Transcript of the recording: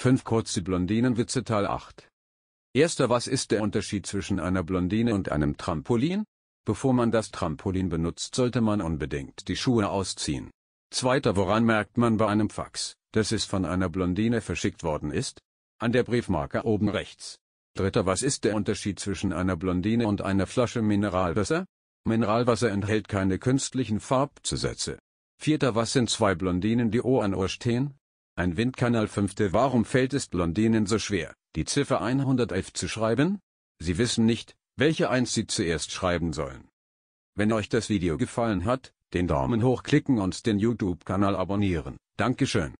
5 kurze Blondinenwitze Teil 8. Erster Was ist der Unterschied zwischen einer Blondine und einem Trampolin? Bevor man das Trampolin benutzt, sollte man unbedingt die Schuhe ausziehen. Zweiter Woran merkt man bei einem Fax, dass es von einer Blondine verschickt worden ist? An der Briefmarke oben rechts. Dritter Was ist der Unterschied zwischen einer Blondine und einer Flasche Mineralwasser? Mineralwasser enthält keine künstlichen Farbzusätze. Vierter Was sind zwei Blondinen, die Ohr an Ohr stehen? ein Windkanal fünfte Warum fällt es Blondinen so schwer, die Ziffer 111 zu schreiben? Sie wissen nicht, welche eins sie zuerst schreiben sollen. Wenn euch das Video gefallen hat, den Daumen hoch klicken und den YouTube-Kanal abonnieren. Dankeschön.